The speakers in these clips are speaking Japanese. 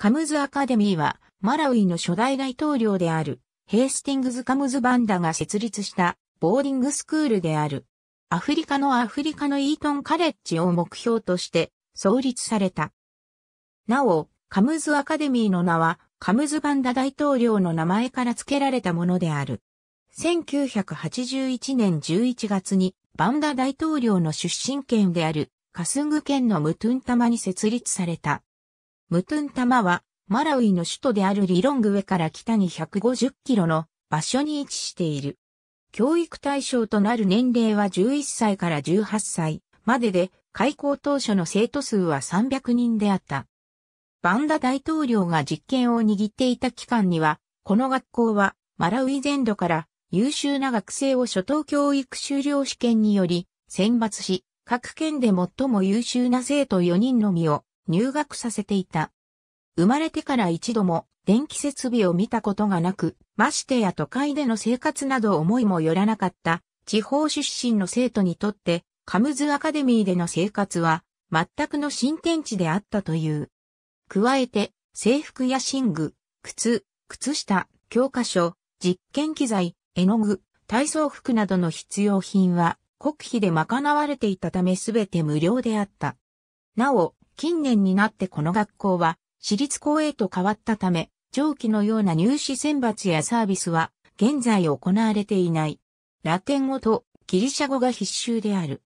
カムズアカデミーは、マラウイの初代大統領である、ヘースティングズ・カムズ・バンダが設立したボーディングスクールである。アフリカのアフリカのイートン・カレッジを目標として創立された。なお、カムズ・アカデミーの名は、カムズ・バンダ大統領の名前から付けられたものである。1981年11月に、バンダ大統領の出身県である、カスング県のムトゥンタマに設立された。ムトゥンタマは、マラウイの首都であるリロングウェから北に150キロの場所に位置している。教育対象となる年齢は11歳から18歳までで、開校当初の生徒数は300人であった。バンダ大統領が実権を握っていた期間には、この学校はマラウイ全土から優秀な学生を初等教育修了試験により選抜し、各県で最も優秀な生徒4人のみを入学させていた。生まれてから一度も電気設備を見たことがなく、ましてや都会での生活など思いもよらなかった地方出身の生徒にとってカムズアカデミーでの生活は全くの新天地であったという。加えて制服や寝具、靴、靴下、教科書、実験機材、絵の具、体操服などの必要品は国費で賄われていたためすべて無料であった。なお、近年になってこの学校は、私立校へと変わったため、上記のような入試選抜やサービスは、現在行われていない。ラテン語とギリシャ語が必修である。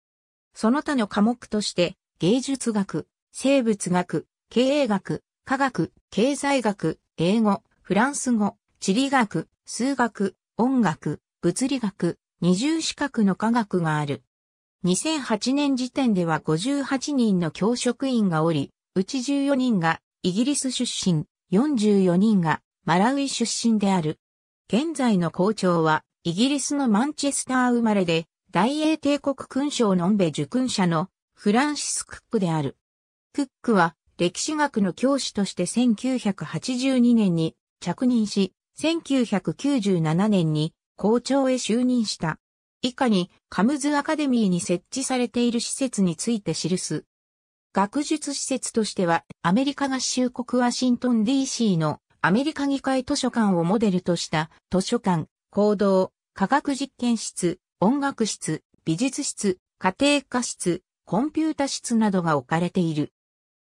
その他の科目として、芸術学、生物学、経営学、科学、経済学、英語、フランス語、地理学、数学、音楽、物理学、二重資格の科学がある。2008年時点では58人の教職員がおり、うち14人がイギリス出身、44人がマラウイ出身である。現在の校長はイギリスのマンチェスター生まれで、大英帝国勲章のんべ受勲者のフランシス・クックである。クックは歴史学の教師として1982年に着任し、1997年に校長へ就任した。以下にカムズアカデミーに設置されている施設について記す。学術施設としては、アメリカ合衆国ワシントン DC のアメリカ議会図書館をモデルとした図書館、行動、科学実験室、音楽室、美術室、家庭科室、コンピュータ室などが置かれている。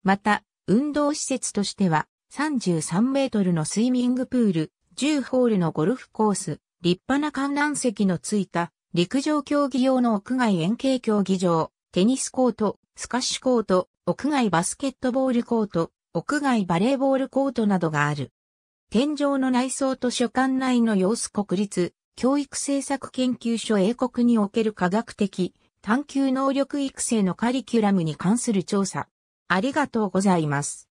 また、運動施設としては、33メートルのスイミングプール、10ホールのゴルフコース、立派な観覧席のついた陸上競技用の屋外円形競技場、テニスコート、スカッシュコート、屋外バスケットボールコート、屋外バレーボールコートなどがある。天井の内装と所管内の様子国立教育政策研究所英国における科学的探求能力育成のカリキュラムに関する調査。ありがとうございます。